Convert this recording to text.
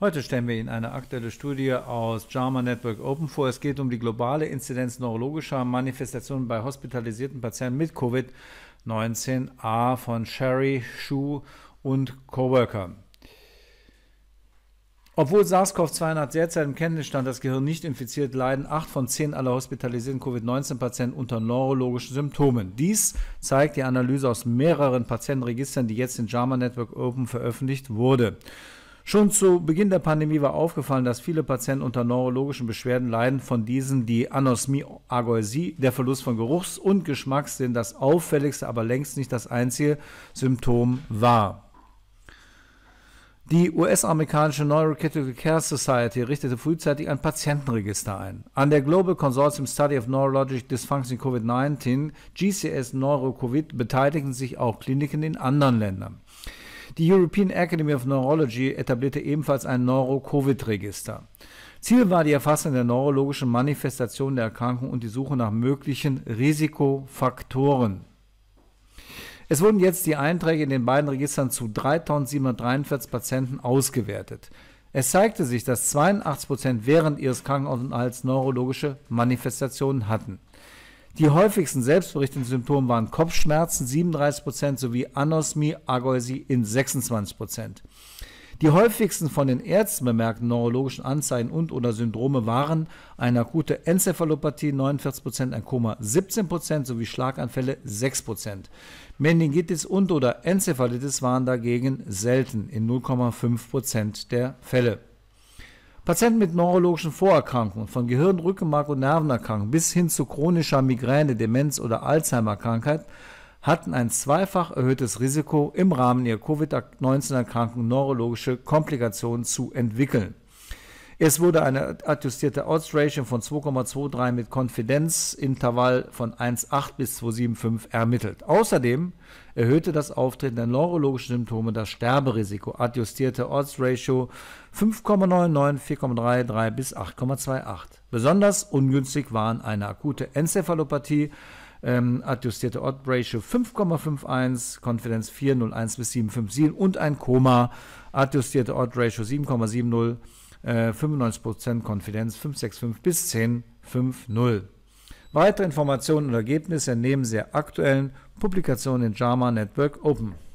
Heute stellen wir Ihnen eine aktuelle Studie aus JAMA Network Open vor. Es geht um die globale Inzidenz neurologischer Manifestationen bei hospitalisierten Patienten mit Covid-19a von Sherry, Shu und Coworker. Obwohl SARS-CoV-2 nach derzeitigem Kenntnisstand das Gehirn nicht infiziert, leiden 8 von 10 aller hospitalisierten Covid-19-Patienten unter neurologischen Symptomen. Dies zeigt die Analyse aus mehreren Patientenregistern, die jetzt in JAMA Network Open veröffentlicht wurde. Schon zu Beginn der Pandemie war aufgefallen, dass viele Patienten unter neurologischen Beschwerden leiden, von diesen die Anosmie, Agorasie, der Verlust von Geruchs- und Geschmackssinn, das auffälligste, aber längst nicht das einzige Symptom war. Die US-amerikanische Neurocritical Care Society richtete frühzeitig ein Patientenregister ein. An der Global Consortium Study of Neurologic Dysfunction COVID-19, GCS Neuro-Covid, beteiligten sich auch Kliniken in anderen Ländern. Die European Academy of Neurology etablierte ebenfalls ein Neuro-Covid-Register. Ziel war die Erfassung der neurologischen Manifestation der Erkrankung und die Suche nach möglichen Risikofaktoren. Es wurden jetzt die Einträge in den beiden Registern zu 3.743 Patienten ausgewertet. Es zeigte sich, dass 82 während ihres Krankenhauses neurologische Manifestationen hatten. Die häufigsten selbstberichtenden Symptome waren Kopfschmerzen 37% sowie Anosmie, Agorasie in 26%. Die häufigsten von den Ärzten bemerkten neurologischen Anzeichen und oder Syndrome waren eine akute Enzephalopathie 49%, ein Koma 17% sowie Schlaganfälle 6%. Meningitis und oder Enzephalitis waren dagegen selten in 0,5% der Fälle. Patienten mit neurologischen Vorerkrankungen, von Gehirn, Rückenmark und Nervenerkrankungen bis hin zu chronischer Migräne, Demenz oder Alzheimer-Krankheit hatten ein zweifach erhöhtes Risiko, im Rahmen ihrer Covid-19-Erkrankung neurologische Komplikationen zu entwickeln. Es wurde eine adjustierte Odds Ratio von 2,23 mit Konfidenzintervall von 1,8 bis 2,75 ermittelt. Außerdem erhöhte das Auftreten der neurologischen Symptome das Sterberisiko. Adjustierte Odds Ratio 5,99, 4,33 bis 8,28. Besonders ungünstig waren eine akute Enzephalopathie, ähm, adjustierte Odd Ratio 5,51, Konfidenz 401 bis 757 und ein Koma, adjustierte Odd Ratio 7,70 95% äh, Konfidenz 565 bis 1050. Weitere Informationen und Ergebnisse entnehmen Sie aktuellen Publikationen in JAMA Network Open.